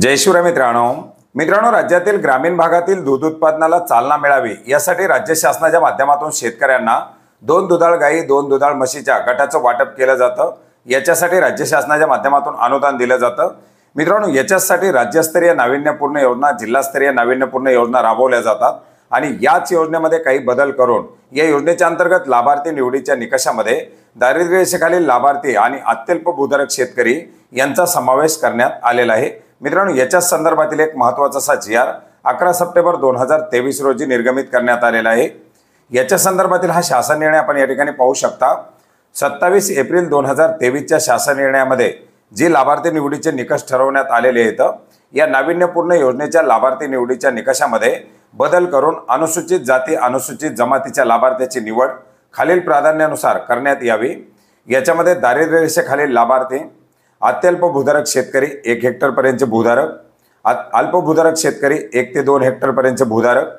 जयशिवराय मित्रांनो मित्रांनो राज्यातील ग्रामीण भागातील दूध उत्पादनाला चालना मिळावी यासाठी राज्य शासनाच्या माध्यमातून शेतकऱ्यांना दोन दुधाळ गाई दोन दुधाळ म्हशीच्या गटाचं वाटप केलं जातं याच्यासाठी राज्य शासनाच्या माध्यमातून अनुदान दिलं जातं मित्रांनो याच्यासाठी राज्यस्तरीय नाविन्यपूर्ण योजना जिल्हास्तरीय नाविन्यपूर्ण योजना राबवल्या जातात आणि याच योजनेमध्ये काही बदल करून या योजनेच्या अंतर्गत लाभार्थी निवडीच्या निकषामध्ये दारिद्र्यरेषेखालील लाभार्थी आणि अत्यल्प भूधारक शेतकरी यांचा समावेश करण्यात आलेला आहे मित्रांनो याच्या संदर्भातील एक महत्वाचा असा जी आर अकरा सप्टेंबर दोन हजार तेवीस रोजी निर्गमित करण्यात आलेला आहे याच्या संदर्भातील हा शासन निर्णय आपण या ठिकाणी पाहू शकता सत्तावीस एप्रिल दोन हजार तेवीसच्या शासन निर्णयामध्ये जी लाभार्थी निवडीचे निकष ठरवण्यात आलेले आहेत या नाविन्यपूर्ण योजनेच्या लाभार्थी निवडीच्या निकषामध्ये बदल करून अनुसूचित जाती अनुसूचित जमातीच्या लाभार्थ्याची निवड खालील प्राधान्यानुसार करण्यात यावी याच्यामध्ये दारिद्र्यरेषेखालील लाभार्थी अत्यल्प भूधारक शेतकरी एक हेक्टरपर्यंतचे भूधारक अल्प भूधारक शेतकरी एक ते दोन हेक्टरपर्यंतचे भूधारक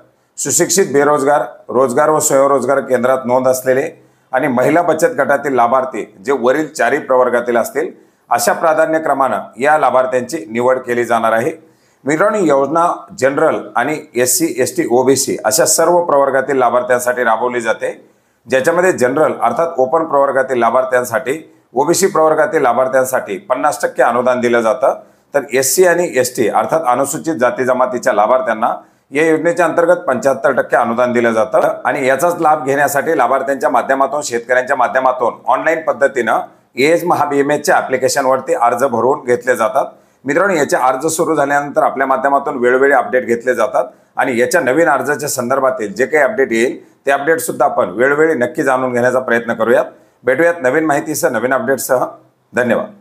सुशिक्षित बेरोजगार रोजगार व स्वयंरोजगार केंद्रात नोंद असलेले आणि महिला बचत गटातील लाभार्थी जे वरील चारी प्रवर्गातील असतील अशा प्राधान्य या लाभार्थ्यांची निवड केली जाणार आहे मित्रांनो योजना जनरल आणि S C S T OBC अशा सर्व प्रवर्गातील लाभार्थ्यांसाठी राबवली जाते ज्याच्यामध्ये जनरल अर्थात ओपन प्रवर्गातील लाभार्थ्यांसाठी ओबीसी प्रवर्गातील लाभार्थ्यांसाठी पन्नास टक्के अनुदान दिलं जातं तर एस सी आणि एस टी अर्थात अनुसूचित जाती जमातीच्या लाभार्थ्यांना या योजनेच्या अंतर्गत पंच्याहत्तर टक्के अनुदान दिलं जातं आणि याचाच लाभ घेण्यासाठी लाभार्थ्यांच्या माध्यमातून शेतकऱ्यांच्या माध्यमातून ऑनलाईन पद्धतीनं एज महाबीएमएसच्या ॲप्लिकेशनवरती अर्ज भरून घेतले जातात मित्रांनो याचे अर्ज सुरू झाल्यानंतर आपल्या माध्यमातून वेळोवेळी अपडेट घेतले जातात आणि याच्या नवीन अर्जाच्या संदर्भातील जे काही अपडेट येईल ते अपडेटसुद्धा आपण वेळोवेळी नक्की जाणून घेण्याचा प्रयत्न करूयात भेटूयात नवीन माहितीसह नवीन अपडेटसह धन्यवाद